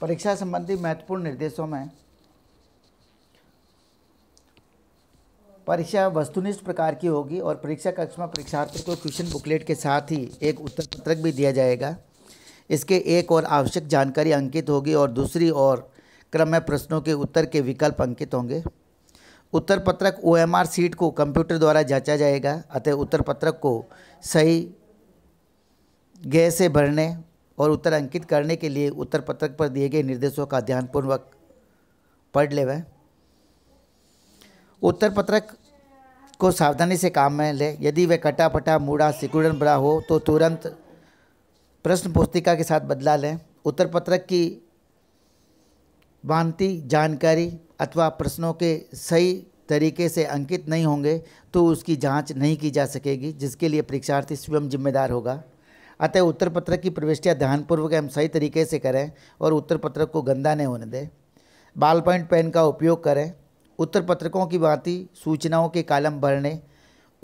परीक्षा संबंधी महत्वपूर्ण निर्देशों में परीक्षा वस्तुनिष्ठ प्रकार की होगी और परीक्षा कक्ष में परीक्षार्थी को क्वेश्चन बुकलेट के साथ ही एक उत्तर पत्रक भी दिया जाएगा इसके एक और आवश्यक जानकारी अंकित होगी और दूसरी और क्रम में प्रश्नों के उत्तर के विकल्प अंकित होंगे उत्तर पत्रक ओ सीट को कंप्यूटर द्वारा जांचा जाएगा अतः उत्तर पत्रक को सही गैस से भरने और उत्तर अंकित करने के लिए उत्तर पत्रक पर दिए गए निर्देशों का ध्यानपूर्वक पढ़ ले उत्तर पत्रक को सावधानी से काम में ले यदि वह कटा पटा मूड़ा सिकुड़न बड़ा हो तो तुरंत प्रश्न पुस्तिका के साथ बदला लें उत्तर पत्रक की भांति जानकारी अथवा प्रश्नों के सही तरीके से अंकित नहीं होंगे तो उसकी जांच नहीं की जा सकेगी जिसके लिए परीक्षार्थी स्वयं जिम्मेदार होगा अतः उत्तर पत्रक की प्रविष्टियाँ ध्यानपूर्वक एवं सही तरीके से करें और उत्तर पत्रक को गंदा नहीं होने दें बाल पॉइंट पेन का उपयोग करें उत्तर पत्रकों की भांति सूचनाओं के कालम भरने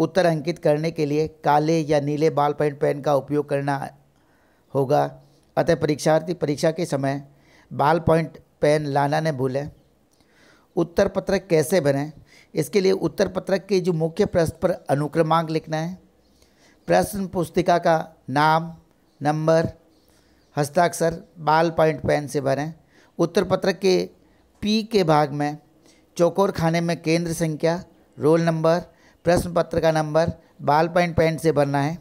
उत्तर अंकित करने के लिए काले या नीले बाल पॉइंट पेन का उपयोग करना होगा अतः परीक्षार्थी परीक्षा के समय बाल पॉइंट पेन लाना न भूलें उत्तर पत्रक कैसे बने इसके लिए उत्तर पत्रक के जो मुख्य प्रश्न पर अनुक्रमांक लिखना है प्रश्न पुस्तिका का नाम नंबर हस्ताक्षर बाल पॉइंट पेन से भरें उत्तर पत्र के पी के भाग में चौकोर खाने में केंद्र संख्या रोल नंबर प्रश्न पत्र का नंबर बाल पॉइंट पेन से भरना है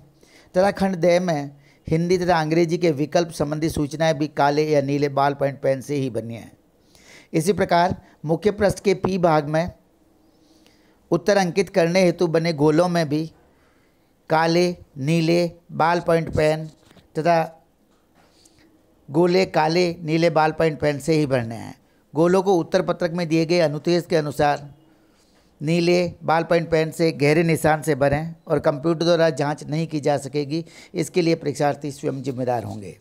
तथा खंड दे में हिंदी तथा अंग्रेजी के विकल्प संबंधी सूचनाएं भी काले या नीले बाल पॉइंट पेन से ही बनी हैं इसी प्रकार मुख्य प्रश्न के पी भाग में उत्तर अंकित करने हेतु बने गोलों में भी काले नीले बाल पॉइंट पेन तथा गोले काले नीले बाल पॉइंट पेन से ही भरने हैं गोलों को उत्तर पत्रक में दिए गए अनुतेज के अनुसार नीले बाल पॉइंट पेन से गहरे निशान से भरें और कंप्यूटर द्वारा जांच नहीं की जा सकेगी इसके लिए परीक्षार्थी स्वयं जिम्मेदार होंगे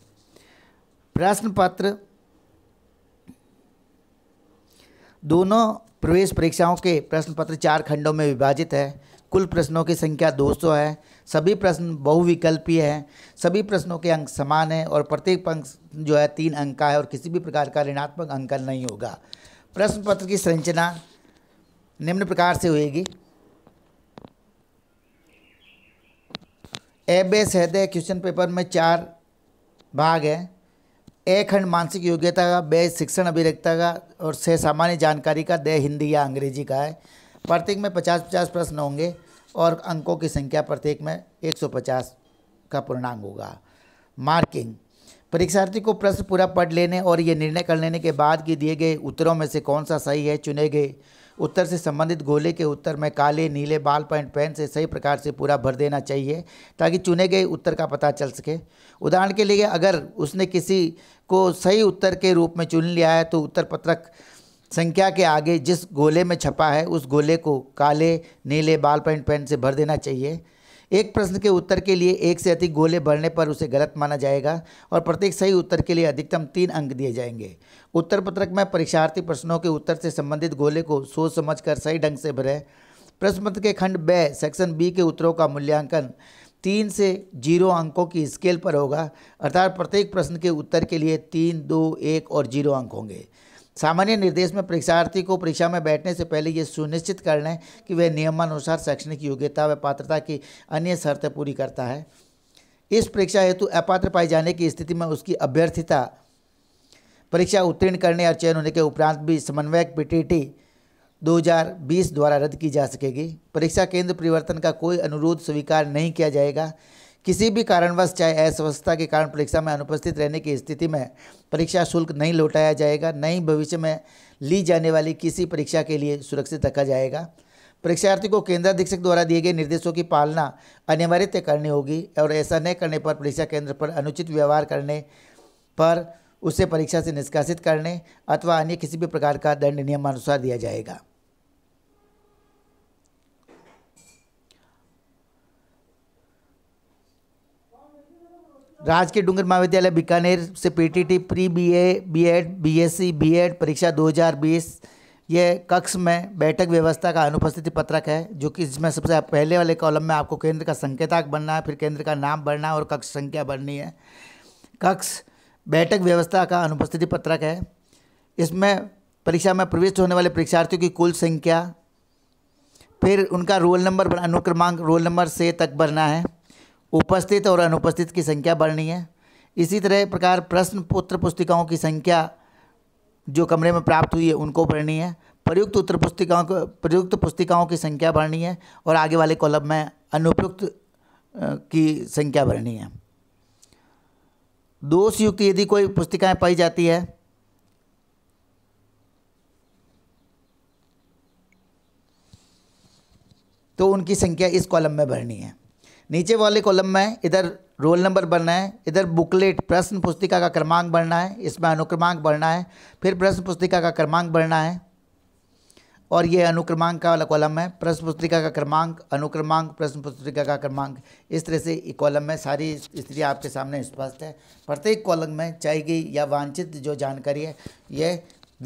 प्रश्न पत्र दोनों प्रवेश परीक्षाओं के प्रश्न पत्र चार खंडों में विभाजित है कुल प्रश्नों की संख्या 200 है सभी प्रश्न बहुविकल्पीय हैं सभी प्रश्नों के अंक समान हैं और प्रत्येक अंक जो है तीन अंक का है और किसी भी प्रकार का ऋणात्मक अंकन नहीं होगा प्रश्न पत्र की संरचना निम्न प्रकार से होगी ए बे सहदे क्वेश्चन पेपर में चार भाग हैं ए खंड मानसिक योग्यता का बे शिक्षण अभिरक्ता का और से सामान्य जानकारी का दे हिंदी या अंग्रेजी का है प्रत्येक में पचास पचास प्रश्न होंगे और अंकों की संख्या प्रत्येक में 150 का पूर्णांग होगा मार्किंग परीक्षार्थी को प्रश्न पूरा पढ़ लेने और ये निर्णय कर लेने के बाद कि दिए गए उत्तरों में से कौन सा सही है चुने गए उत्तर से संबंधित गोले के उत्तर में काले नीले बाल पॉइंट पेन से सही प्रकार से पूरा भर देना चाहिए ताकि चुने गए उत्तर का पता चल सके उदाहरण के लिए अगर उसने किसी को सही उत्तर के रूप में चुन लिया है तो उत्तर पत्रक संख्या के आगे जिस गोले में छपा है उस गोले को काले नीले बाल पॉइंट पेन से भर देना चाहिए एक प्रश्न के उत्तर के लिए एक से अधिक गोले भरने पर उसे गलत माना जाएगा और प्रत्येक सही उत्तर के लिए अधिकतम तीन अंक दिए जाएंगे उत्तर पत्रक में परीक्षार्थी प्रश्नों के उत्तर से संबंधित गोले को सोच समझ कर सही ढंग से भरें प्रश्न पत्र के खंड ब सेक्शन बी के उत्तरों का मूल्यांकन तीन से जीरो अंकों की स्केल पर होगा अर्थात प्रत्येक प्रश्न के उत्तर के लिए तीन दो एक और जीरो अंक होंगे सामान्य निर्देश में परीक्षार्थी को परीक्षा में बैठने से पहले ये सुनिश्चित कर लें कि वह नियमानुसार शैक्षणिक योग्यता व पात्रता की अन्य शर्तें पूरी करता है इस परीक्षा हेतु अपात्र पाए जाने की स्थिति में उसकी अभ्यर्थिता परीक्षा उत्तीर्ण करने और चयन होने के उपरांत भी समन्वयक पीटीटी 2020 द्वारा रद्द की जा सकेगी परीक्षा केंद्र परिवर्तन का कोई अनुरोध स्वीकार नहीं किया जाएगा किसी भी कारणवश चाहे अस्वस्थता के कारण परीक्षा में अनुपस्थित रहने की स्थिति में परीक्षा शुल्क नहीं लौटाया जाएगा नहीं भविष्य में ली जाने वाली किसी परीक्षा के लिए सुरक्षित रखा जाएगा परीक्षार्थी को केंद्राधीक्षक द्वारा दिए गए निर्देशों की पालना अनिवार्य करनी होगी और ऐसा न करने पर परीक्षा केंद्र पर अनुचित व्यवहार करने पर उसे परीक्षा से निष्कासित करने अथवा अन्य किसी भी प्रकार का दंड नियमानुसार दिया जाएगा राजकीय डूंगर महाविद्यालय बीकानेर से PTT pre BA BEd BSc BEd परीक्षा 2020 ये कक्ष में बैठक व्यवस्था का अनुपस्थिति पत्रक है जो कि इसमें सबसे पहले वाले कॉलम में आपको केंद्र का संकेतक बनना है फिर केंद्र का नाम बढ़ना है और कक्ष संख्या बढ़नी है कक्ष बैठक व्यवस्था का अनुपस्थिति पत्रक है इसमें परीक्षा में प्रविष्ट होने वाले परीक्षार्थियों की कुल संख्या फिर उनका रोल नंबर अनुक्रमांक रोल नंबर से तक बढ़ना है उपस्थित और अनुपस्थित की संख्या बढ़नी है इसी तरह प्रकार प्रश्न उत्तर पुस्तिकाओं की संख्या जो कमरे में प्राप्त हुई है उनको बढ़नी है प्रयुक्त उत्तर पुस्तिकाओं को प्रयुक्त पुस्तिकाओं की संख्या बढ़नी है और आगे वाले कॉलम में अनुपयुक्त की संख्या बढ़नी है दोषयुक्त यदि कोई पुस्तिकाएं पाई जाती है तो उनकी संख्या इस कॉलम में बढ़नी है नीचे वाले कॉलम में इधर रोल नंबर बनना है इधर बुकलेट प्रश्न पुस्तिका का क्रमांक बढ़ना है इसमें अनुक्रमांक बढ़ना है फिर प्रश्न पुस्तिका का क्रमांक बढ़ना है और ये अनुक्रमांक का वाला कॉलम है प्रश्न पुस्तिका का क्रमांक अनुक्रमांक प्रश्न पुस्तिका का क्रमांक इस तरह से कॉलम में सारी स्थिति आपके सामने स्पष्ट है प्रत्येक कॉलम में चाहिए या वांछित जो जानकारी है यह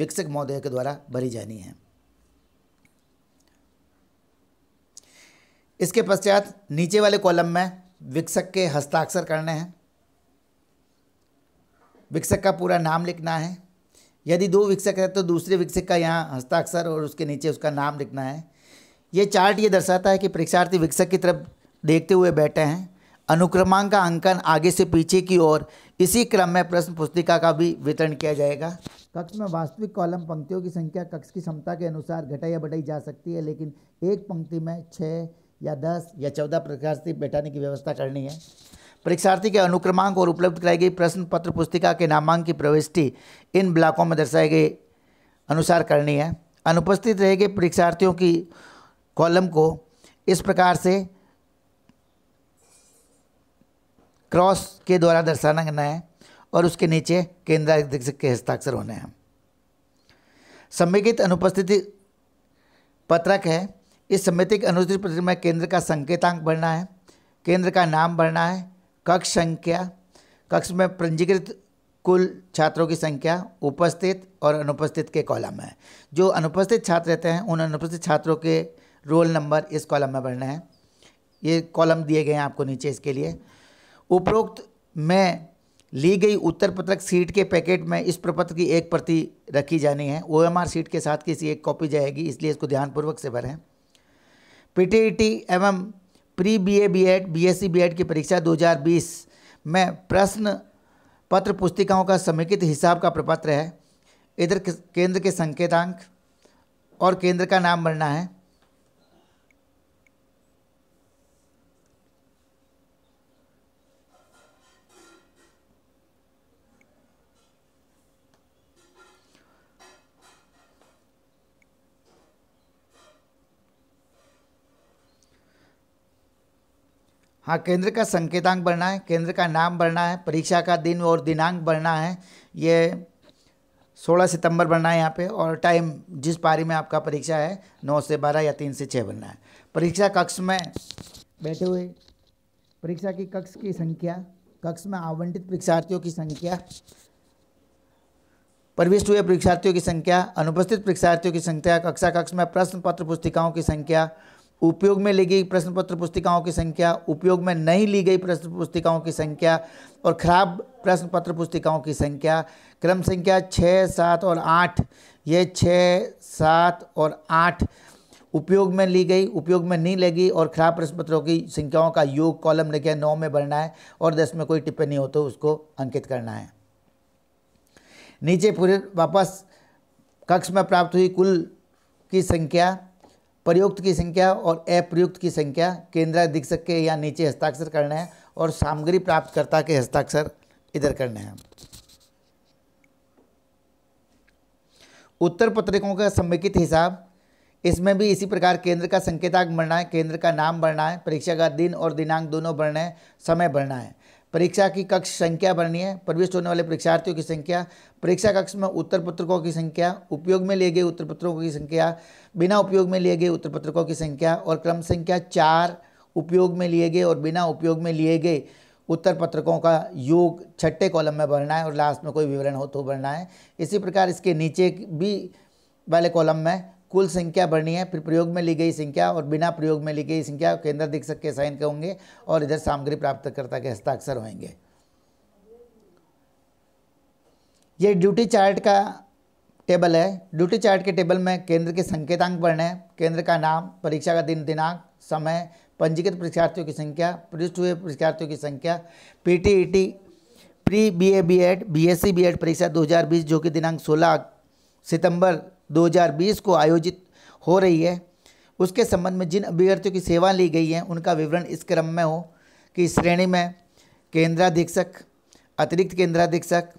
विकसित महोदय के द्वारा भरी जानी है इसके पश्चात नीचे वाले कॉलम में विकसक के हस्ताक्षर करने हैं विकसक का पूरा नाम लिखना है यदि दो विकसक है तो दूसरे विकसक का यहाँ हस्ताक्षर और उसके नीचे उसका नाम लिखना है ये चार्ट ये दर्शाता है कि परीक्षार्थी विकसक की तरफ देखते हुए बैठे हैं अनुक्रमांक का अंकन आगे से पीछे की ओर इसी क्रम में प्रश्न पुस्तिका का भी वितरण किया जाएगा कक्ष में वास्तविक कॉलम पंक्तियों की संख्या कक्ष की क्षमता के अनुसार घटाई या बढ़ाई जा सकती है लेकिन एक पंक्ति में छः या दस या चौदह प्रकाशित बैठाने की व्यवस्था करनी है परीक्षार्थी के अनुक्रमांक और उपलब्ध कराई गई प्रश्न पत्र पुस्तिका के नामांक की प्रविष्टि इन ब्लॉकों में दर्शाए गए अनुसार करनी है अनुपस्थित रह गए परीक्षार्थियों की कॉलम को इस प्रकार से क्रॉस के द्वारा दर्शाना करना है और उसके नीचे केंद्राधीक्षक के हस्ताक्षर होने हैं समेकित अनुपस्थिति पत्रक है इस समिति के अनुसूचित में केंद्र का संकेतांक भरना है केंद्र का नाम भरना है कक्ष संख्या कक्ष में पंजीकृत कुल छात्रों की संख्या उपस्थित और अनुपस्थित के कॉलम में जो अनुपस्थित छात्र रहते हैं उन अनुपस्थित छात्रों के रोल नंबर इस कॉलम में भरना है ये कॉलम दिए गए हैं आपको नीचे इसके लिए उपरोक्त में ली गई उत्तर पत्रक सीट के पैकेट में इस प्रपत्र की एक प्रति रखी जानी है ओएमआर सीट के साथ किसी एक कॉपी जाएगी इसलिए इसको ध्यानपूर्वक से भरें पीटीईटी एवं pre BA BEd BSc BEd की परीक्षा 2020 में प्रश्न पत्र पुस्तिकाओं का समेकित हिसाब का प्रपत्र है इधर केंद्र के संकेतांक और केंद्र का नाम बनना है हाँ केंद्र का संकेतांक बढ़ना है केंद्र का नाम बढ़ना है परीक्षा का दिन और दिनांक बढ़ना है ये 16 सितंबर बढ़ना है यहाँ पे और टाइम जिस पारी में आपका परीक्षा है 9 से 12 या 3 से 6 बनना है परीक्षा कक्ष में बैठे हुए परीक्षा की कक्ष की संख्या कक्ष में आवंटित परीक्षार्थियों की संख्या प्रविष्ट हुए परीक्षार्थियों की संख्या अनुपस्थित परीक्षार्थियों की संख्या कक्षा कक्ष में प्रश्न पत्र पुस्तिकाओं की संख्या उपयोग में ली गई प्रश्न पत्र पुस्तिकाओं की संख्या उपयोग में नहीं ली गई प्रश्न पुस्तिकाओं की संख्या और खराब प्रश्न पत्र पुस्तिकाओं की संख्या क्रम संख्या छः सात और आठ ये छः सात और आठ उपयोग में ली गई उपयोग में नहीं लगी और खराब प्रश्न पत्रों की संख्याओं का योग कॉलम लिखे नौ में भरना है और दस में कोई टिप्पणी हो तो उसको अंकित करना है नीचे पूरे वापस कक्ष में प्राप्त हुई कुल की संख्या प्रयुक्त की संख्या और अप्रयुक्त की संख्या केंद्राधीक्षक के या नीचे हस्ताक्षर करने हैं और सामग्री प्राप्तकर्ता के हस्ताक्षर इधर करने हैं उत्तर पत्रिकों का समेकित हिसाब इसमें भी इसी प्रकार केंद्र का संकेतांक भरना है केंद्र का नाम भरना है परीक्षा का दिन और दिनांक दोनों भरना है समय भरना है परीक्षा की कक्ष संख्या भरनी है प्रविष्ट होने वाले परीक्षार्थियों की संख्या परीक्षा कक्ष में उत्तर पत्रकों की संख्या उपयोग में लिए गए उत्तर पत्रों की संख्या बिना उपयोग में लिए गए उत्तर पत्रकों की संख्या और क्रम संख्या चार उपयोग में लिए गए और बिना उपयोग में लिए गए उत्तर पत्रकों का योग छठे कॉलम में भरना है और लास्ट में कोई विवरण हो तो भरना है इसी प्रकार इसके नीचे भी वाले कॉलम में कुल संख्या बढ़नी है फिर प्रयोग में ली गई संख्या और बिना प्रयोग में ली गई संख्या केंद्र अधीक्षक के साइन के होंगे और इधर सामग्री प्राप्तकर्ता के हस्ताक्षर होंगे ये ड्यूटी चार्ट का टेबल है ड्यूटी चार्ट के टेबल में केंद्र के संकेतांक बढ़ने हैं केंद्र का नाम परीक्षा का दिन दिनांक समय पंजीकृत परीक्षार्थियों की संख्या पृष्ठ हुए परीक्षार्थियों की संख्या P pre B A B Ed परीक्षा दो जो कि दिनांक सोलह सितंबर 2020 को आयोजित हो रही है उसके संबंध में जिन अभ्यर्थियों की सेवा ली गई है उनका विवरण इस क्रम में हो कि श्रेणी में केंद्राधीक्षक अतिरिक्त केंद्राधीक्षक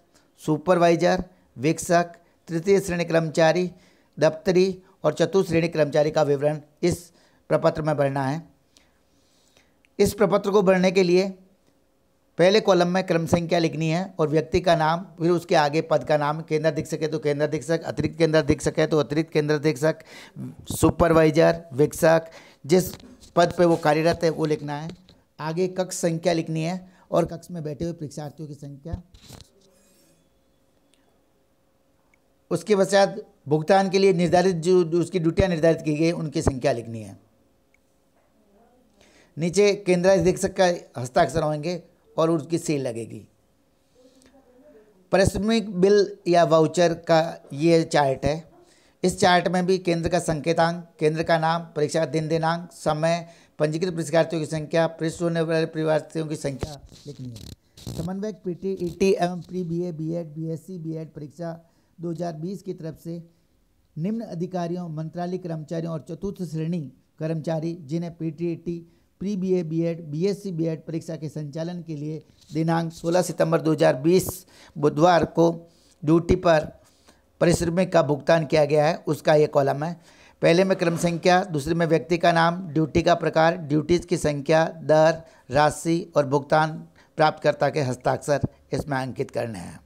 सुपरवाइजर वीक्षक तृतीय श्रेणी कर्मचारी दफ्तरी और चतुर्थ श्रेणी कर्मचारी का विवरण इस प्रपत्र में भरना है इस प्रपत्र को भरने के लिए पहले कॉलम में क्रम संख्या लिखनी है और व्यक्ति का नाम फिर उसके आगे पद का नाम केंद्र दिख है तो केंद्र अधीक्षक अतिरिक्त केंद्र दिख है तो अतिरिक्त केंद्र अधीक्षक सुपरवाइजर विक्षक जिस पद पे वो कार्यरत है वो लिखना है आगे कक्ष संख्या लिखनी है और कक्ष में बैठे हुए परीक्षार्थियों की संख्या उसके पश्चात भुगतान के लिए निर्धारित जो उसकी ड्यूटियाँ निर्धारित की गई उनकी संख्या लिखनी है नीचे केंद्र अधीक्षक का हस्ताक्षर होंगे और उसकी सेल लगेगी पारिश्रमिक बिल या वाउचर का ये चार्ट है इस चार्ट में भी केंद्र का संकेतांक केंद्र का नाम परीक्षा दिन दिनांक समय पंजीकृत परीक्षार्थियों की संख्या पृष्ठ होने वाले परीक्षार्थियों की संख्या लिखनी है समन्वयक पी टी ई टी एवं pre B A B Ed B S C B Ed परीक्षा 2020 की तरफ से निम्न अधिकारियों मंत्रालय कर्मचारियों और चतुर्थ श्रेणी कर्मचारी जिन्हें P T E T pre B A B Ed B S C B Ed परीक्षा के संचालन के लिए दिनांक 16 सितंबर 2020 बुधवार को ड्यूटी पर परिश्रमिक का भुगतान किया गया है उसका ये कॉलम है पहले में क्रम संख्या दूसरे में व्यक्ति का नाम ड्यूटी का प्रकार ड्यूटीज़ की संख्या दर राशि और भुगतान प्राप्तकर्ता के हस्ताक्षर इसमें अंकित करने हैं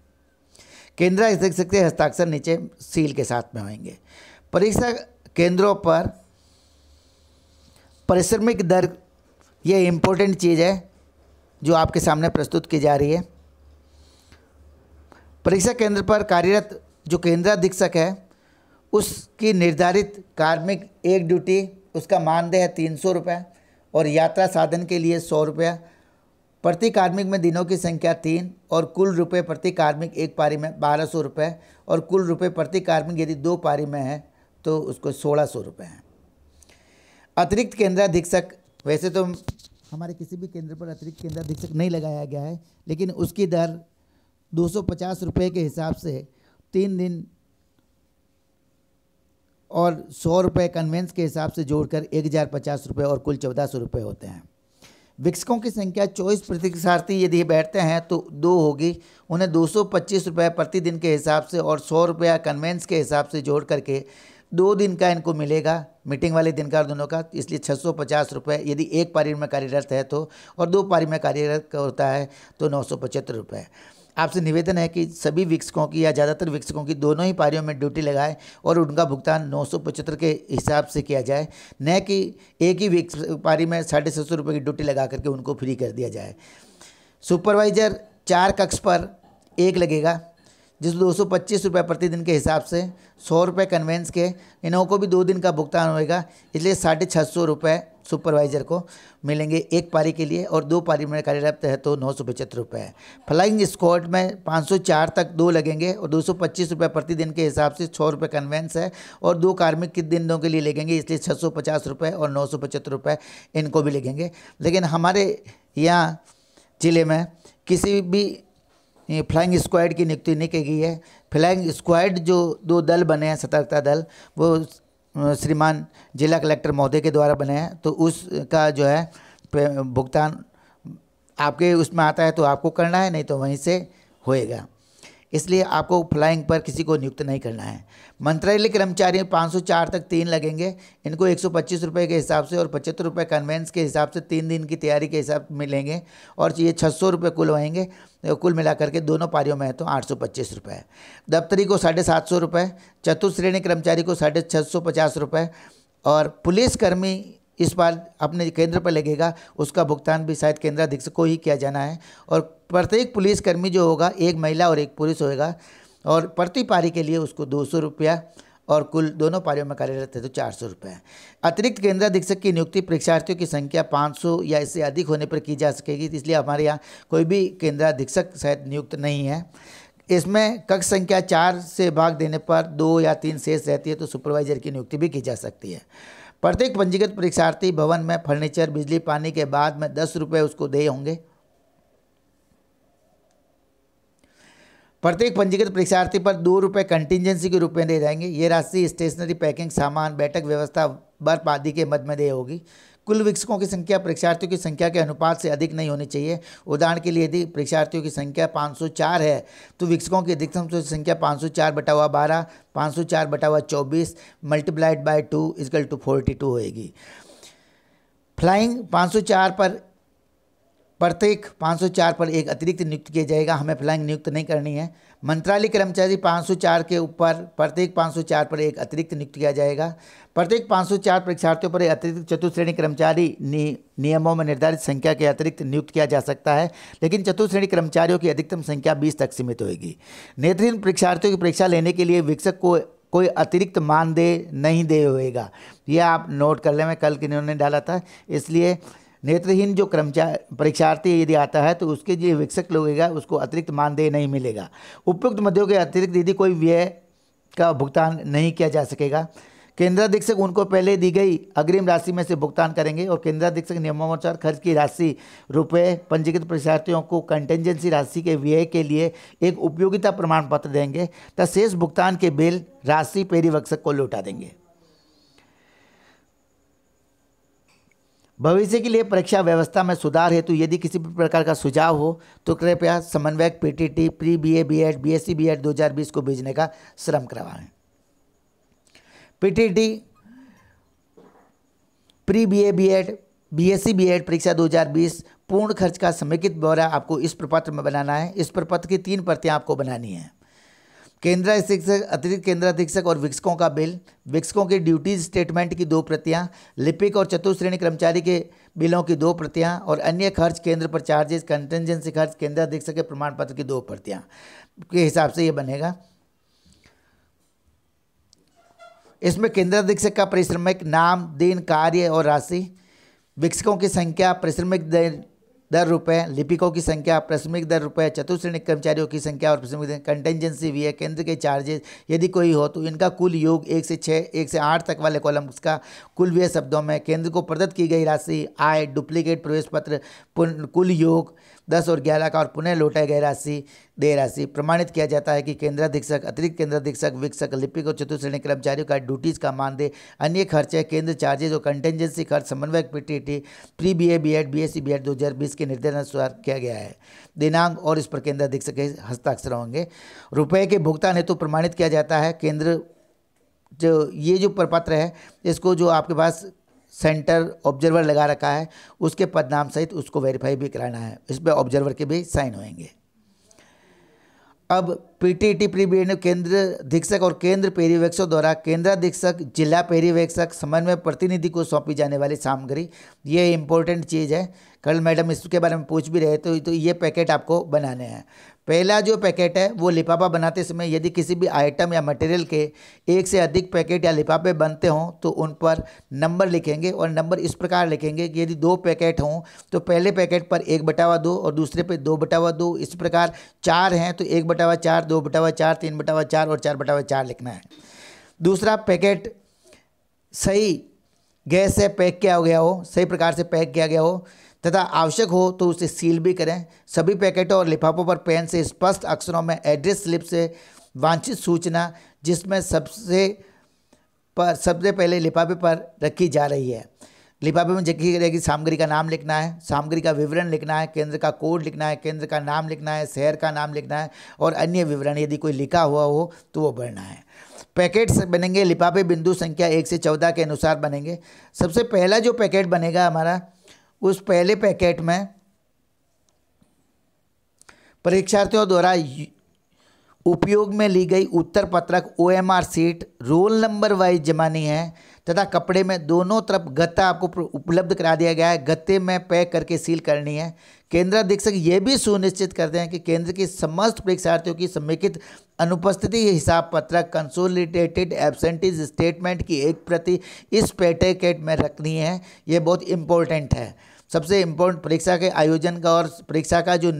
केंद्र अध्यक्ष के हस्ताक्षर नीचे सील के साथ में होंगे परीक्षा केंद्रों पर परिश्रमिक दर ये इम्पोर्टेंट चीज़ है जो आपके सामने प्रस्तुत की जा रही है परीक्षा केंद्र पर कार्यरत जो केंद्राधीक्षक है उसकी निर्धारित कार्मिक एक ड्यूटी उसका मानदेय है तीन सौ रुपये और यात्रा साधन के लिए सौ रुपये प्रति कार्मिक में दिनों की संख्या तीन और कुल रुपए प्रति कार्मिक एक पारी में बारह सौ रुपये और कुल रुपए प्रति कार्मिक यदि दो पारी में है तो उसको सोलह सौ रुपये हैं अतिरिक्त केंद्राधीक्षक वैसे तो हमारे किसी भी केंद्र पर अतिरिक्त केंद्र अधीक्षक नहीं लगाया गया है लेकिन उसकी दर दो सौ के हिसाब से तीन दिन और सौ रुपये कन्वेंस के हिसाब से जोड़कर एक हज़ार पचास रुपये और कुल चौदह सौ रुपये होते हैं विकसकों की संख्या चौबीस प्रतीक्षार्थी यदि बैठते हैं तो दो होगी उन्हें दो सौ पच्चीस रुपये प्रतिदिन के हिसाब से और सौ रुपया कन्वेंस के हिसाब से जोड़ करके दो दिन का इनको मिलेगा मीटिंग वाले दिन का दोनों का इसलिए छः सौ पचास रुपये यदि एक पारी में कार्यरत है तो और दो पारी में कार्यरत होता है तो नौ सौ पचहत्तर रुपये आपसे निवेदन है कि सभी विकसकों की या ज़्यादातर विकसकों की दोनों ही पारियों में ड्यूटी लगाएं और उनका भुगतान नौ के हिसाब से किया जाए न कि एक ही विक्स पारी में साढ़े छः सौ रुपये की ड्यूटी लगा करके उनको फ्री कर दिया जाए सुपरवाइज़र चार कक्ष पर एक लगेगा जिस दो सौ पच्चीस रुपये प्रतिदिन के हिसाब से सौ रुपये कन्वेंस के इन्हों को भी दो दिन का भुगतान होएगा इसलिए साढ़े छः सौ रुपये सुपरवाइजर को मिलेंगे एक पारी के लिए और दो पारी में कार्यरत है तो नौ सौ पचहत्तर रुपये है फ्लाइंग स्क्वाड में पाँच सौ चार तक दो लगेंगे और दो सौ पच्चीस रुपये प्रतिदिन के हिसाब से छः रुपये कन्वेंस है और दो कार्मिक कित दिनों के लिए लगेंगे इसलिए छः सौ पचास रुपये और नौ सौ पचहत्तर रुपये इनको भी लगेंगे लेकिन हमारे यहाँ ज़िले में किसी भी फ्लाइंग स्क्वाड की नियुक्ति नहीं की गई है फ्लाइंग स्क्वाड जो दो दल बने हैं सतर्कता दल वो श्रीमान जिला कलेक्टर महोदय के द्वारा बने हैं तो उसका जो है भुगतान आपके उसमें आता है तो आपको करना है नहीं तो वहीं से होएगा इसलिए आपको फ्लाइंग पर किसी को नियुक्त नहीं करना है मंत्रालय कर्मचारी 504 तक तीन लगेंगे इनको एक सौ के हिसाब से और पचहत्तर रुपये कन्वेंस के हिसाब से तीन दिन की तैयारी के हिसाब से मिलेंगे और ये छः रुपये कुल होंगे तो कुल मिलाकर के दोनों पारियों में है तो आठ सौ पच्चीस रुपये दफ्तरी को साढ़े सात सौ रुपये चतुर्थ श्रेणी कर्मचारी को साढ़े छः सौ पचास रुपये और पुलिसकर्मी इस बार अपने केंद्र पर लगेगा उसका भुगतान भी शायद केंद्राधीक्षक को ही किया जाना है और प्रत्येक पुलिसकर्मी जो होगा एक महिला और एक पुरुष होएगा और प्रति पारी के लिए उसको दो सौ रुपया और कुल दोनों पारियों में कार्यरत है तो चार सौ रुपये अतिरिक्त केंद्राधीक्षक की नियुक्ति परीक्षार्थियों की संख्या पाँच सौ या इससे अधिक होने पर की जा सकेगी इसलिए हमारे यहाँ कोई भी केंद्राधीक्षक शायद नियुक्त नहीं है इसमें कक्ष संख्या चार से भाग देने पर दो या तीन शेष रहती है तो सुपरवाइजर की नियुक्ति भी की जा सकती है प्रत्येक पंजीकृत परीक्षार्थी भवन में फर्नीचर बिजली पानी के बाद में दस रुपये उसको दे होंगे प्रत्येक पंजीकृत परीक्षार्थी पर दो रुपये कंटिजेंसी के रूप में दे जाएंगे ये राशि स्टेशनरी पैकिंग सामान बैठक व्यवस्था बर्फ आदि के मद में दे होगी कुल विकसकों की संख्या परीक्षार्थियों की संख्या के अनुपात से अधिक नहीं होनी चाहिए उदाहरण के लिए यदि परीक्षार्थियों की संख्या 504 है तो विकसकों की अधिकतम संख्या 504 बटा हुआ बारह पाँच सौ चार बटा हुआ चौबीस multiplied by two equal to forty two होएगी फ्लाइंग चार पर प्रत्येक चार पर एक अतिरिक्त नियुक्त किया जाएगा हमें फ्लाइंग नियुक्त नहीं करनी है मंत्रालय कर्मचारी 504 के ऊपर प्रत्येक 504 पर एक अतिरिक्त नियुक्त किया जाएगा प्रत्येक 504 परीक्षार्थियों पर अतिरिक्त चतुर्थ श्रेणी कर्मचारी नि, नियमों में निर्धारित संख्या के अतिरिक्त नियुक्त किया जा सकता है लेकिन चतुर्थ श्रेणी कर्मचारियों की अधिकतम संख्या 20 तक सीमित होगी नेत्रहीन परीक्षार्थियों की परीक्षा लेने के लिए विकसक को कोई अतिरिक्त मानदेय नहीं दे होगा यह आप नोट कर लें मैं कल किन्होंने डाला था इसलिए नेत्रहीन जो कर्मचारी परीक्षार्थी यदि आता है तो उसके जो विकसक लगेगा उसको अतिरिक्त मानदेय नहीं मिलेगा उपयुक्त मध्यों के अतिरिक्त यदि कोई व्यय का भुगतान नहीं किया जा सकेगा केंद्राधीक्षक उनको पहले दी गई अग्रिम राशि में से भुगतान करेंगे और केंद्राधीक्षक नियमानुसार खर्च की राशि रुपये पंजीकृत परीक्षार्थियों को कंटेंजेंसी राशि के व्यय के लिए एक उपयोगिता प्रमाण पत्र देंगे तथा शेष भुगतान के बिल राशि पेरीवक्षक को लौटा देंगे भविष्य के लिए परीक्षा व्यवस्था में सुधार हेतु यदि किसी भी प्रकार का सुझाव हो तो कृपया समन्वयक PTT pre BA BEd BSc BEd 2020 को भेजने का श्रम करवाएं PTT pre BA BEd BSc BEd परीक्षा 2020 पूर्ण खर्च का समेकित ब्यौरा आपको इस प्रपत्र में बनाना है इस प्रपत्र की तीन प्रतियाँ आपको बनानी है केंद्र अधीक्षक अतिरिक्त केंद्र अधीक्षक और विक्सकों का बिल विक्सकों की ड्यूटी स्टेटमेंट की दो प्रतियां लिपिक और श्रेणी कर्मचारी के बिलों की दो प्रतियां और अन्य खर्च केंद्र पर चार्जेस कंटेंजेंसी खर्च केंद्र अधीक्षक के प्रमाण पत्र की दो प्रतियां के हिसाब से ये बनेगा इसमें केंद्र अधीक्षक का परिश्रमिक नाम दिन कार्य और राशि विक्षकों की संख्या परिश्रमिक दर रुपये लिपिकों की संख्या प्रसमिक दर रुपये चतुर्श्रेणी कर्मचारियों की संख्या और प्रसमिक कंटेंजेंसी भी है केंद्र के चार्जेस यदि कोई हो तो इनका कुल योग एक से छः एक से आठ तक वाले कॉलम्स का कुल व्यय शब्दों में केंद्र को प्रदत्त की गई राशि आय डुप्लीकेट प्रवेश पत्र कुल योग दस और ग्यारह का और पुनः लौटाए गए राशि दे राशि प्रमाणित किया जाता है कि केंद्र अधीक्षक अतिरिक्त केंद्र अधीक्षक वीक्षक लिपिक और श्रेणी कर्मचारियों का ड्यूटीज का मानदेय अन्य खर्चे केंद्र चार्जेज और कंटेंजेंसी खर्च समन्वयक PTT pre B A B Ed B S C B Ed दो हज़ार बीस के निर्देश अनुसार किया गया है दिनांक और इस पर केंद्र अधीक्षक के हस्ताक्षर होंगे रुपये के भुगतान हेतु प्रमाणित किया जाता है केंद्र जो ये जो प्रपत्र है इसको जो आपके पास सेंटर ऑब्जर्वर लगा रखा है उसके पदनाम सहित उसको वेरीफाई भी कराना है इस पर ऑब्जर्वर के भी साइन होंगे अब पीटीटी टी केंद्र अधीक्षक और केंद्र पेरिवेक्षक द्वारा केंद्र अधीक्षक जिला पेरिवेक्षक समन्वय प्रतिनिधि को सौंपी जाने वाली सामग्री ये इंपॉर्टेंट चीज़ है कल मैडम इसके बारे में पूछ भी रहे तो, तो ये पैकेट आपको बनाने हैं पहला जो पैकेट है वो लिफाफा बनाते समय यदि किसी भी आइटम या मटेरियल के एक से अधिक पैकेट या लिफाफे बनते हों तो उन पर नंबर लिखेंगे और नंबर इस प्रकार लिखेंगे कि यदि दो पैकेट हों तो पहले पैकेट पर एक बटावा दो और दूसरे पर दो बटावा दो इस प्रकार चार हैं तो एक बटावा चार दो बटावा चार तीन बटावा चार और चार बटावा चार लिखना है दूसरा पैकेट सही गैस से पैक किया गया हो सही प्रकार से पैक किया गया हो तथा आवश्यक हो तो उसे सील भी करें सभी पैकेटों और लिफाफों पर पेन से स्पष्ट अक्षरों में एड्रेस स्लिप से वांछित सूचना जिसमें सबसे पर सबसे पहले लिफाफे पर रखी जा रही है लिफाफे में रखी रहेगी सामग्री का नाम लिखना है सामग्री का विवरण लिखना है केंद्र का कोड लिखना है केंद्र का नाम लिखना है शहर का नाम लिखना है और अन्य विवरण यदि कोई लिखा हुआ हो तो वो भरना है पैकेट्स बनेंगे लिफाफे बिंदु संख्या एक से चौदह के अनुसार बनेंगे सबसे पहला जो पैकेट बनेगा हमारा उस पहले पैकेट में परीक्षार्थियों द्वारा उपयोग में ली गई उत्तर पत्रक O M R sheet roll number wise जमानी है तथा कपड़े में दोनों तरफ गत्ता आपको उपलब्ध करा दिया गया है गत्ते में पैक करके सील करनी है केंद्र अधीक्षक ये भी सुनिश्चित करते हैं कि केंद्र की समस्त परीक्षार्थियों की समेकित अनुपस्थिति हिसाब पत्रक कंसोलिडेटेड एबसेंटीज स्टेटमेंट की एक प्रति इस पैटेकेट में रखनी है ये बहुत इम्पोर्टेंट है सबसे इम्पोर्टेंट परीक्षा के आयोजन का और परीक्षा का जो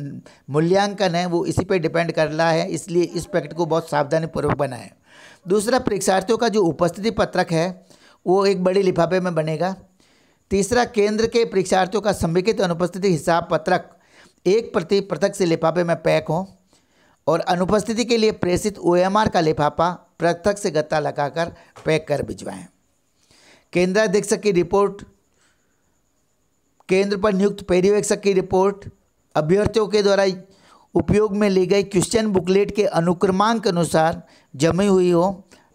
मूल्यांकन है वो इसी पे डिपेंड कर रहा है इसलिए इस पैकेट को बहुत सावधानीपूर्वक बनाएं दूसरा परीक्षार्थियों का जो उपस्थिति पत्रक है वो एक बड़ी लिफाफे में बनेगा तीसरा केंद्र के परीक्षार्थियों का समेकित अनुपस्थिति हिसाब पत्रक एक प्रति पृथक से लिफाफे में पैक हो और अनुपस्थिति के लिए प्रेषित ओ का लिफाफा पृथक से गत्ता लगाकर पैक कर भिजवाएँ केंद्राध्यक्ष की रिपोर्ट केंद्र पर नियुक्त पर्यवेक्षक की रिपोर्ट अभ्यर्थियों के द्वारा उपयोग में ली गई क्वेश्चन बुकलेट के अनुक्रमांक अनुसार जमी हुई हो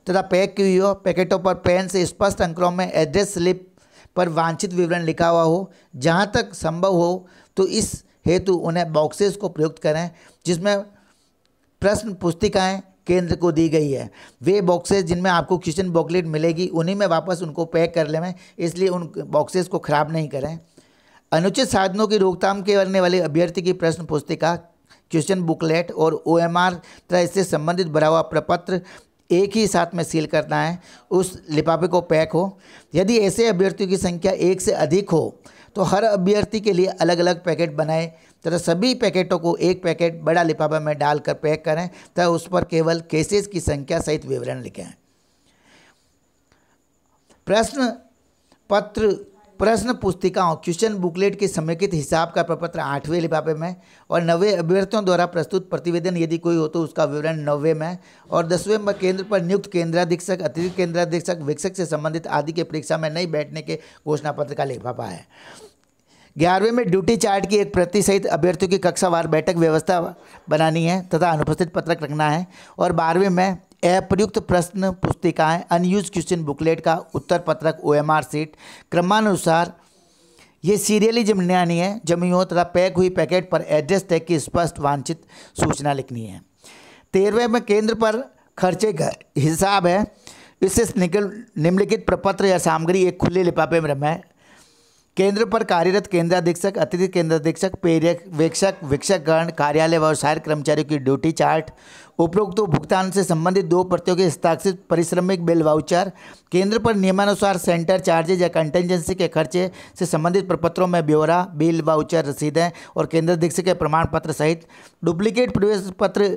तथा पैक की हुई हो पैकेटों पर पेन से स्पष्ट अंकड़ों में एड्रेस स्लिप पर वांछित विवरण लिखा हुआ हो जहाँ तक संभव हो तो इस हेतु उन्हें बॉक्सेस को प्रयुक्त करें जिसमें प्रश्न पुस्तिकाएं केंद्र को दी गई है वे बॉक्सेस जिनमें आपको क्वेश्चन बॉकलेट मिलेगी उन्हीं में वापस उनको पैक कर लें इसलिए उन बॉक्सेस को ख़राब नहीं करें अनुचित साधनों की रोकथाम के करने वाले अभ्यर्थी की प्रश्न पुस्तिका क्वेश्चन बुकलेट और ओ एम आर तथा इससे संबंधित भरा हुआ प्रपत्र एक ही साथ में सील करना है उस लिफाफे को पैक हो यदि ऐसे अभ्यर्थियों की संख्या एक से अधिक हो तो हर अभ्यर्थी के लिए अलग अलग पैकेट बनाए तथा सभी पैकेटों को एक पैकेट बड़ा लिफाफे में डालकर पैक करें तथा उस पर केवल केसेस की संख्या सहित विवरण लिखें प्रश्न पत्र प्रश्न पुस्तिकाओं क्वेश्चन बुकलेट के समेकित हिसाब का प्रपत्र आठवें लिफाफे में और नवे अभ्यर्थियों द्वारा प्रस्तुत प्रतिवेदन यदि कोई हो तो उसका विवरण नवे में और दसवें में केंद्र पर नियुक्त केंद्राधीक्षक अतिरिक्त केंद्राधीक्षक विक्षक से संबंधित आदि के परीक्षा में नहीं बैठने के घोषणा पत्र का लिफाफा है ग्यारहवें में ड्यूटी चार्ट की एक प्रति सहित अभ्यर्थियों की कक्षावार बैठक व्यवस्था बनानी है तथा अनुपस्थित पत्रक रखना है और बारहवें में अप्रयुक्त प्रश्न पुस्तिकाएं अनयूज क्वेश्चन बुकलेट का उत्तर पत्रक ओएमआर सीट क्रमानुसार ये सीरियली आनी है जमी हो तथा पैक हुई पैकेट पर एड्रेस तय की स्पष्ट वांछित सूचना लिखनी है तेरहवें में केंद्र पर खर्चे का हिसाब है इससे निकल निम्नलिखित प्रपत्र या सामग्री एक खुले लिफाफे में रमें केंद्र पर कार्यरत केंद्र अधीक्षक अतिरिक्त केंद्र अधीक्षक पर्यवेक्षक वीक्षकगण कार्यालय व्यवसाय कर्मचारियों की ड्यूटी चार्ट उपरोक्त भुगतान से संबंधित दो प्रतियों के हस्ताक्षरित परिश्रमिक बिल वाउचर केंद्र पर नियमानुसार सेंटर चार्जेज या कंटेंजेंसी के खर्चे से संबंधित प्रपत्रों में ब्यौरा बिल वाउचर रसीदें और केंद्र के प्रमाण पत्र सहित डुप्लीकेट प्रवेश पत्र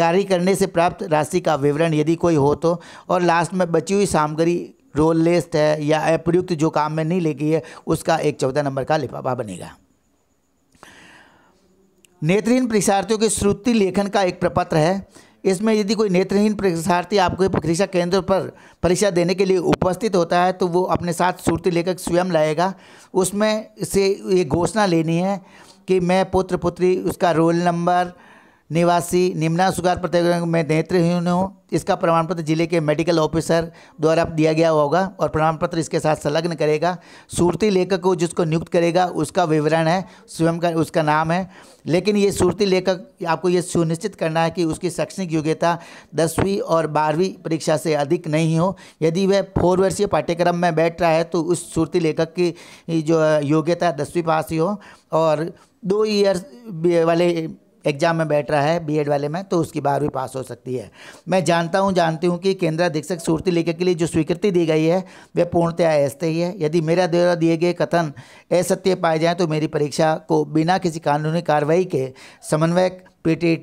जारी करने से प्राप्त राशि का विवरण यदि कोई हो तो और लास्ट में बची हुई सामग्री रोल लिस्ट है या अप्रयुक्त जो काम में नहीं लेगी है उसका एक चौदह नंबर का लिफाफा बनेगा नेत्रहीन परीक्षार्थियों के श्रुति लेखन का एक प्रपत्र है इसमें यदि कोई नेत्रहीन परीक्षार्थी आपके परीक्षा केंद्र पर परीक्षा देने के लिए उपस्थित होता है तो वो अपने साथ श्रुति लेखक स्वयं लाएगा उसमें से ये घोषणा लेनी है कि मैं पुत्र पुत्री उसका रोल नंबर निवासी निम्ना सुगार प्रतियोगिता में नेत्रहीन हूँ इसका प्रमाण पत्र जिले के मेडिकल ऑफिसर द्वारा दिया गया होगा और प्रमाण पत्र इसके साथ संलग्न करेगा सूरती लेखक को जिसको नियुक्त करेगा उसका विवरण है स्वयं का उसका नाम है लेकिन ये सूरती लेखक आपको ये सुनिश्चित करना है कि उसकी शैक्षणिक योग्यता दसवीं और बारहवीं परीक्षा से अधिक नहीं हो यदि वह फोर वर्षीय पाठ्यक्रम में बैठ रहा है तो उस सूरती लेखक की जो योग्यता दसवीं पास ही हो और दो ईयर वाले एग्जाम में बैठ रहा है बीएड वाले में तो उसकी बारहवीं पास हो सकती है मैं जानता हूँ जानती हूँ कि केंद्र अधीक्षक सूरती लेखक के लिए जो स्वीकृति दी गई है वह पूर्णतया ऐसते ही है यदि मेरा द्वारा दिए गए कथन असत्य पाए जाएँ तो मेरी परीक्षा को बिना किसी कानूनी कार्रवाई के समन्वयक P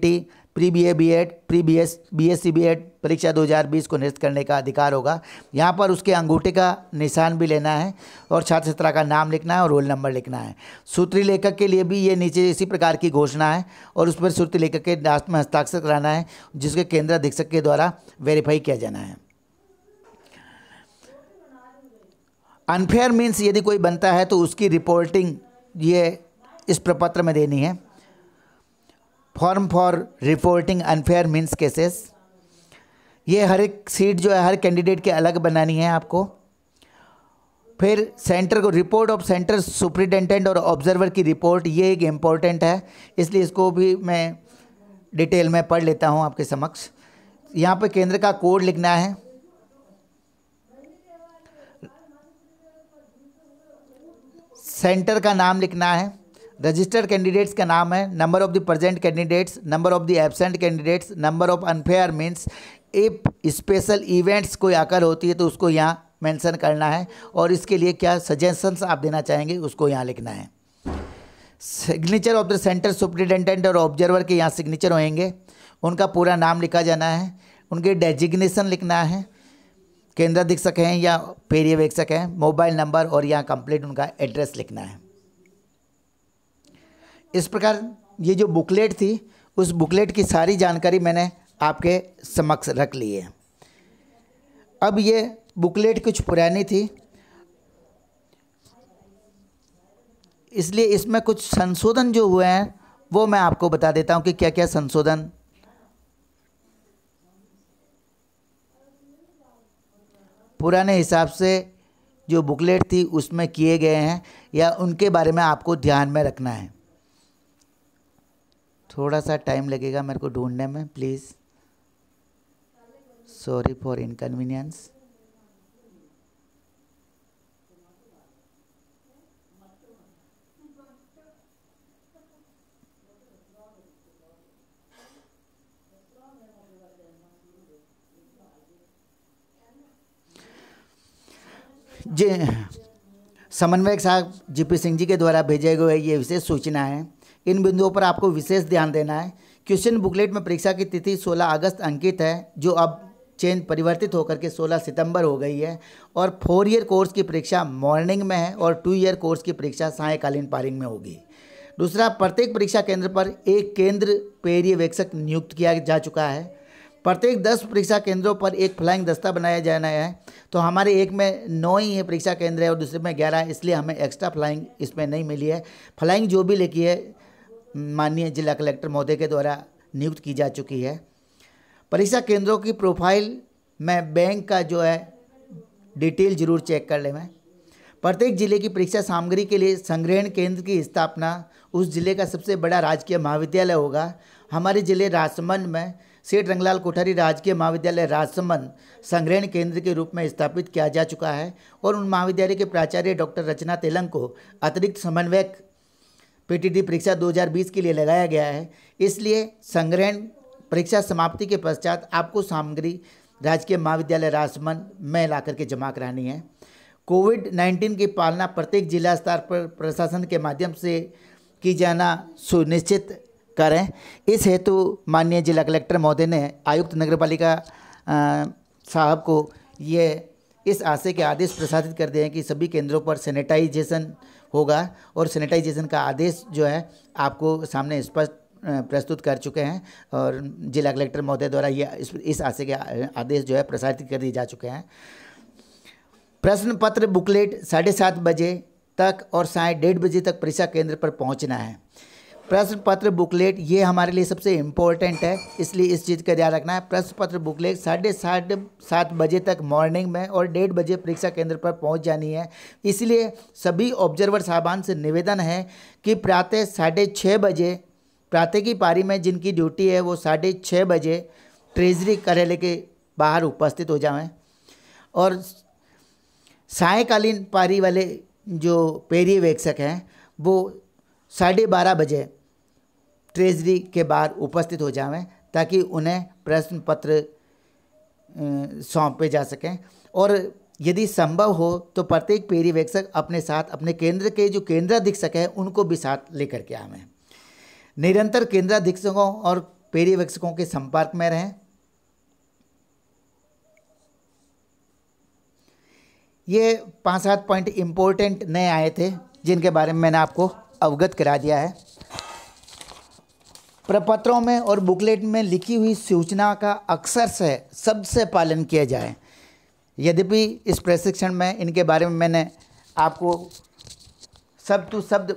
pre B A B Ed pre B S B S C B Ed परीक्षा 2020 को निरस्त करने का अधिकार होगा यहाँ पर उसके अंगूठे का निशान भी लेना है और छात्र छात्रा का नाम लिखना है और रोल नंबर लिखना है सूत्री लेखक के लिए भी ये नीचे इसी प्रकार की घोषणा है और उस पर सूत्री लेखक के लास्ट में हस्ताक्षर कराना है जिसके केंद्र अधीक्षक के द्वारा वेरीफाई किया जाना है अनफेयर मीन्स यदि कोई बनता है तो उसकी रिपोर्टिंग ये इस प्रपत्र में देनी है form for reporting unfair means cases ये हर एक सीट जो है हर कैंडिडेट के अलग बनानी है आपको फिर सेंटर को रिपोर्ट ऑफ सेंटर सुप्रिटेंडेंट और ऑब्जर्वर की रिपोर्ट ये एक इम्पॉर्टेंट है इसलिए इसको भी मैं डिटेल में पढ़ लेता हूँ आपके समक्ष यहाँ पर केंद्र का कोड लिखना है सेंटर का नाम लिखना है रजिस्टर्ड कैंडिडेट्स का नाम है number of the present candidates number of the absent candidates number of unfair means if special events कोई आकर होती है तो उसको यहाँ मेंशन करना है और इसके लिए क्या सजेशंस आप देना चाहेंगे उसको यहाँ लिखना है signature of the centre superintendent और ऑब्जर्वर के यहाँ सिग्नेचर होंगे उनका पूरा नाम लिखा जाना है उनके डेजिग्नेशन लिखना है केंद्र अधीक्षक हैं या पेरिय अधीक्षक हैं मोबाइल नंबर और यहाँ कंप्लीट उनका एड्रेस लिखना है इस प्रकार ये जो बुकलेट थी उस बुकलेट की सारी जानकारी मैंने आपके समक्ष रख ली है अब ये बुकलेट कुछ पुरानी थी इसलिए इसमें कुछ संशोधन जो हुए हैं वो मैं आपको बता देता हूँ कि क्या क्या संशोधन पुराने हिसाब से जो बुकलेट थी उसमें किए गए हैं या उनके बारे में आपको ध्यान में रखना है थोड़ा सा टाइम लगेगा मेरे को ढूंढने में प्लीज़ सॉरी फॉर इनकन्वीनियंस जी समन्वयक साहब जीपी सिंह जी के द्वारा भेजे गए ये विशेष सूचना है इन बिंदुओं पर आपको विशेष ध्यान देना है क्वेश्चन बुकलेट में परीक्षा की तिथि 16 अगस्त अंकित है जो अब चेंज परिवर्तित होकर के 16 सितंबर हो गई है और फोर ईयर कोर्स की परीक्षा मॉर्निंग में है और टू ईयर कोर्स की परीक्षा सायकालीन पारिंग में होगी दूसरा प्रत्येक परीक्षा केंद्र पर एक केंद्र पर्यवेक्षक नियुक्त किया जा चुका है प्रत्येक दस परीक्षा केंद्रों पर एक फ्लाइंग दस्ता बनाया जाना है तो हमारे एक में नौ ही है परीक्षा केंद्र है और दूसरे में ग्यारह इसलिए हमें एक्स्ट्रा फ्लाइंग इसमें नहीं मिली है फ्लाइंग जो भी लिखी है माननीय जिला कलेक्टर महोदय के द्वारा नियुक्त की जा चुकी है परीक्षा केंद्रों की प्रोफाइल में बैंक का जो है डिटेल जरूर चेक कर ले मैं प्रत्येक जिले की परीक्षा सामग्री के लिए संग्रहण केंद्र की स्थापना उस जिले का सबसे बड़ा राजकीय महाविद्यालय होगा हमारे जिले राजसमंद में सेठ रंगलाल कोठारी राजकीय महाविद्यालय राजसमंद संग्रहण केंद्र के रूप में स्थापित किया जा चुका है और उन महाविद्यालय के प्राचार्य डॉक्टर रचना तेलंग को अतिरिक्त समन्वयक पीटीटी परीक्षा 2020 के लिए लगाया गया है इसलिए संग्रहण परीक्षा समाप्ति के पश्चात आपको सामग्री राजकीय महाविद्यालय राजमन में ला करके जमा करानी है कोविड 19 की पालना प्रत्येक जिला स्तर पर प्रशासन के माध्यम से की जाना सुनिश्चित करें इस हेतु माननीय जिला कलेक्टर महोदय ने आयुक्त नगर साहब को ये इस आशय के आदेश प्रसारित कर दिए हैं कि सभी केंद्रों पर सैनिटाइजेशन होगा और सैनिटाइजेशन का आदेश जो है आपको सामने स्पष्ट प्रस्तुत कर चुके हैं और जिला कलेक्टर महोदय द्वारा ये इस आशय के आदेश जो है प्रसारित कर दिए जा चुके हैं प्रश्न पत्र बुकलेट साढ़े सात बजे तक और साय डेढ़ बजे तक परीक्षा केंद्र पर पहुंचना है प्रश्न पत्र बुकलेट ये हमारे लिए सबसे इम्पोर्टेंट है इसलिए इस चीज़ का ध्यान रखना है प्रश्न पत्र बुकलेट साढ़े साढ़े सात बजे तक मॉर्निंग में और डेढ़ बजे परीक्षा केंद्र पर पहुंच जानी है इसलिए सभी ऑब्जर्वर साहबान से निवेदन है कि प्रातः साढ़े छः बजे प्रातः की पारी में जिनकी ड्यूटी है वो साढ़े छः बजे ट्रेजरी कार्यालय के बाहर उपस्थित हो जाएँ और सायकालीन पारी वाले जो वेक्षक हैं वो साढ़े बारह बजे ट्रेजरी के बाहर उपस्थित हो जाएं ताकि उन्हें प्रश्न पत्र सौंपे जा सकें और यदि संभव हो तो प्रत्येक पर्यवेक्षक अपने साथ अपने केंद्र के जो केंद्राधीक्षक हैं उनको भी साथ लेकर के आवें निरंतर केंद्राधीक्षकों और पर्यवेक्षकों के संपर्क में रहें ये पाँच सात पॉइंट इम्पोर्टेंट नए आए थे जिनके बारे में मैंने आपको अवगत करा दिया है प्रपत्रों में और बुकलेट में लिखी हुई सूचना का अक्सर से सबसे पालन किया जाए यद्यपि इस प्रशिक्षण में इनके बारे में मैंने आपको शब्द टू शब्द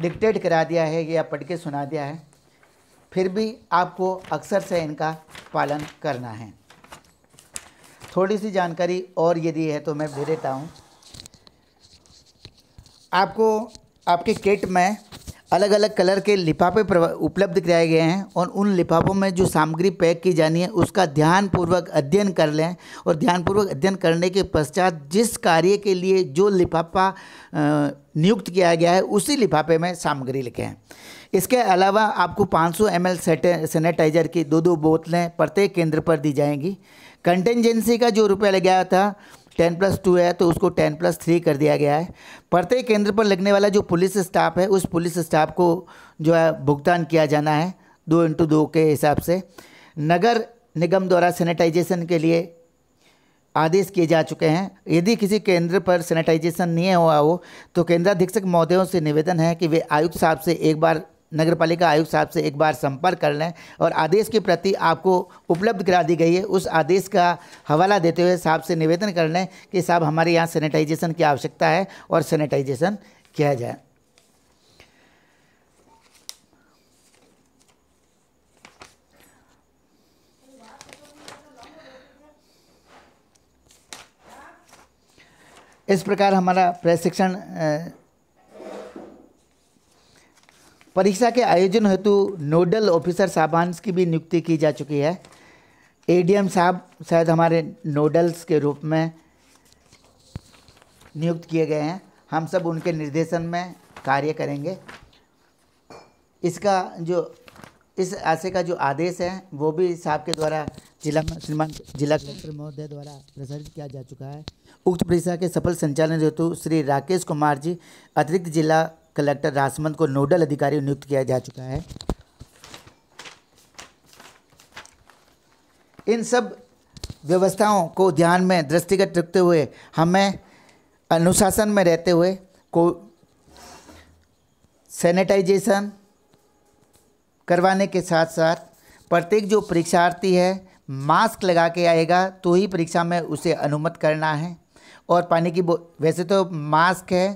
डिक्टेट करा दिया है या पढ़ के सुना दिया है फिर भी आपको अक्सर से इनका पालन करना है थोड़ी सी जानकारी और यदि है तो मैं दे देता हूँ आपको आपके किट में अलग अलग कलर के लिफाफे उपलब्ध कराए गए हैं और उन लिफाफों में जो सामग्री पैक की जानी है उसका ध्यानपूर्वक अध्ययन कर लें और ध्यानपूर्वक अध्ययन करने के पश्चात जिस कार्य के लिए जो लिफाफा नियुक्त किया गया है उसी लिफाफे में सामग्री लिखें इसके अलावा आपको 500 सौ एम सैनिटाइज़र की दो दो बोतलें प्रत्येक केंद्र पर दी जाएंगी कंटेंजेंसी का जो रुपया लगाया था टेन प्लस टू है तो उसको टेन प्लस थ्री कर दिया गया है प्रत्येक केंद्र पर लगने वाला जो पुलिस स्टाफ है उस पुलिस स्टाफ को जो है भुगतान किया जाना है दो इंटू दो के हिसाब से नगर निगम द्वारा सैनिटाइजेशन के लिए आदेश किए जा चुके हैं यदि किसी केंद्र पर सैनिटाइजेशन नहीं हुआ हो तो केंद्राधीक्षक महोदयों से निवेदन है कि वे आयुक्त साहब से एक बार नगरपालिका आयुक्त साहब से एक बार संपर्क कर लें और आदेश की प्रति आपको उपलब्ध करा दी गई है उस आदेश का हवाला देते हुए साहब से निवेदन कर लें कि साहब हमारे यहाँ सैनिटाइजेशन की आवश्यकता है और सैनिटाइजेशन किया जाए इस प्रकार हमारा प्रशिक्षण परीक्षा के आयोजन हेतु नोडल ऑफिसर साहबांश की भी नियुक्ति की जा चुकी है एडीएम साहब शायद हमारे नोडल्स के रूप में नियुक्त किए गए हैं हम सब उनके निर्देशन में कार्य करेंगे इसका जो इस आशय का जो आदेश है वो भी साहब के द्वारा जिला श्रीमान जिला कलेक्टर महोदय द्वारा प्रसारित किया जा चुका है उक्त परीक्षा के सफल संचालन हेतु श्री राकेश कुमार जी अतिरिक्त जिला कलेक्टर राजसमंद को नोडल अधिकारी नियुक्त किया जा चुका है इन सब व्यवस्थाओं को ध्यान में दृष्टिगत रखते हुए हमें अनुशासन में रहते हुए को सैनिटाइजेशन करवाने के साथ साथ प्रत्येक जो परीक्षार्थी है मास्क लगा के आएगा तो ही परीक्षा में उसे अनुमत करना है और पानी की बो वैसे तो मास्क है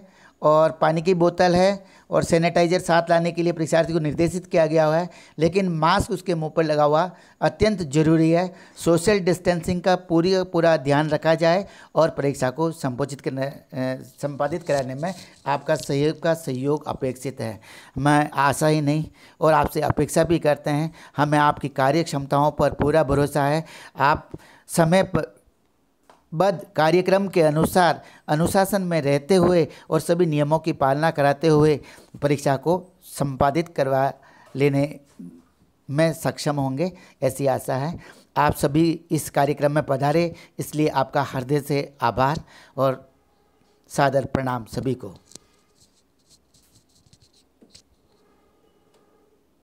और पानी की बोतल है और सैनिटाइजर साथ लाने के लिए परीक्षार्थी को निर्देशित किया गया है लेकिन मास्क उसके मुंह पर लगा हुआ अत्यंत जरूरी है सोशल डिस्टेंसिंग का पूरी पूरा ध्यान रखा जाए और परीक्षा को संबोधित करने संपादित कराने में आपका सहयोग का सहयोग अपेक्षित है मैं आशा ही नहीं और आपसे अपेक्षा भी करते हैं हमें आपकी कार्य क्षमताओं पर पूरा भरोसा है आप समय पर बद कार्यक्रम के अनुसार अनुशासन में रहते हुए और सभी नियमों की पालना कराते हुए परीक्षा को संपादित करवा लेने में सक्षम होंगे ऐसी आशा है आप सभी इस कार्यक्रम में पधारे इसलिए आपका हृदय से आभार और सादर प्रणाम सभी को